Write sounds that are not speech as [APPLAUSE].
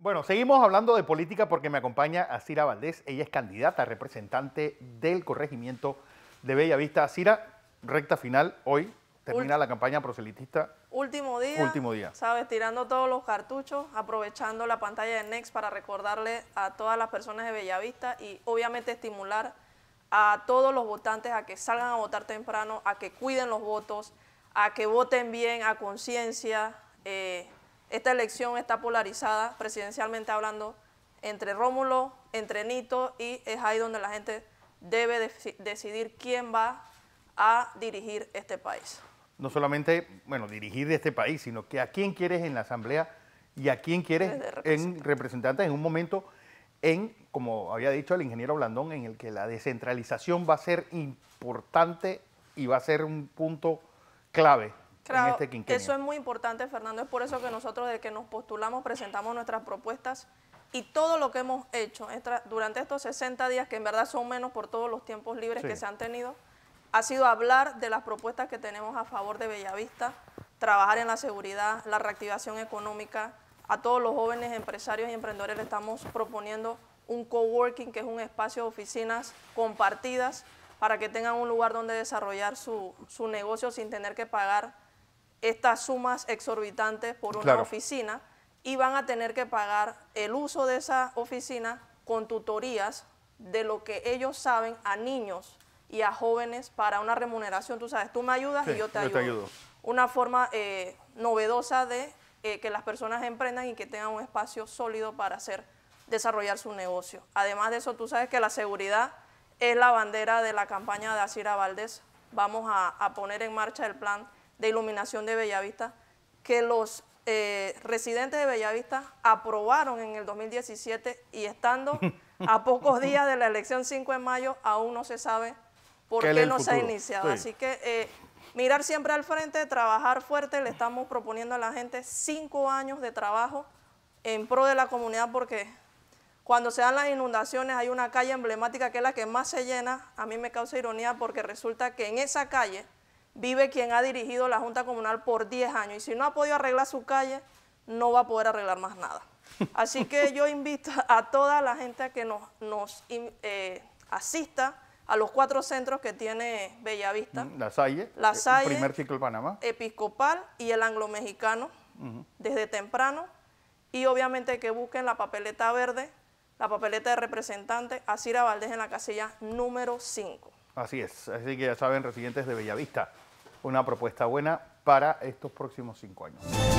Bueno, seguimos hablando de política porque me acompaña Asira Valdés. Ella es candidata representante del corregimiento de Bellavista. Asira, recta final hoy. Termina la campaña proselitista. Último día. Último día. Sabes, tirando todos los cartuchos, aprovechando la pantalla de Next para recordarle a todas las personas de Bellavista y obviamente estimular a todos los votantes a que salgan a votar temprano, a que cuiden los votos, a que voten bien, a conciencia. Eh, esta elección está polarizada, presidencialmente hablando, entre Rómulo, entre Nito, y es ahí donde la gente debe decidir quién va a dirigir este país. No solamente, bueno, dirigir este país, sino que a quién quieres en la Asamblea y a quién quieres en representantes en un momento en, como había dicho el ingeniero Blandón, en el que la descentralización va a ser importante y va a ser un punto clave claro, este Eso es muy importante, Fernando. Es por eso que nosotros, desde que nos postulamos, presentamos nuestras propuestas y todo lo que hemos hecho durante estos 60 días, que en verdad son menos por todos los tiempos libres que se han tenido, ha sido hablar de las propuestas que tenemos a favor de Bellavista, trabajar en la seguridad, la reactivación económica. A todos los jóvenes empresarios y emprendedores le estamos proponiendo un coworking, que es un espacio de oficinas compartidas para que tengan un lugar donde desarrollar su, su negocio sin tener que pagar estas sumas exorbitantes por una oficina y van a tener que pagar el uso de esa oficina con tutorías de lo que ellos saben a niños y a jóvenes para una remuneración. Tú sabes, tú me ayudas y yo te, ayudo. Una forma eh, novedosa de eh, que las personas emprendan y que tengan un espacio sólido para hacer desarrollar su negocio. Además de eso, tú sabes que la seguridad es la bandera de la campaña de Asira Valdés. Vamos a, a poner en marcha el plan de iluminación de Bellavista que los eh, residentes de Bellavista aprobaron en el 2017 y estando a [LAUGHS] pocos días de la elección 5 de mayo aún no se sabe por qué, no se ha iniciado. Así que eh, mirar siempre al frente, trabajar fuerte, le estamos proponiendo a la gente cinco años de trabajo en pro de la comunidad porque cuando se dan las inundaciones hay una calle emblemática que es la que más se llena. A mí me causa ironía porque resulta que en esa calle vive quien ha dirigido la Junta Comunal por 10 años y si no ha podido arreglar su calle, no va a poder arreglar más nada. Así que yo invito a toda la gente a que nos, eh, asista a los cuatro centros que tiene Bellavista. Mm, la Salle, la el eh, primer ciclo de Panamá. Episcopal y el anglo-mexicano, desde temprano. Y obviamente que busquen la papeleta verde, la papeleta de representante, Asira Valdés en la casilla número 5. Así es, así que ya saben, residentes de Bellavista una propuesta buena para estos próximos cinco años.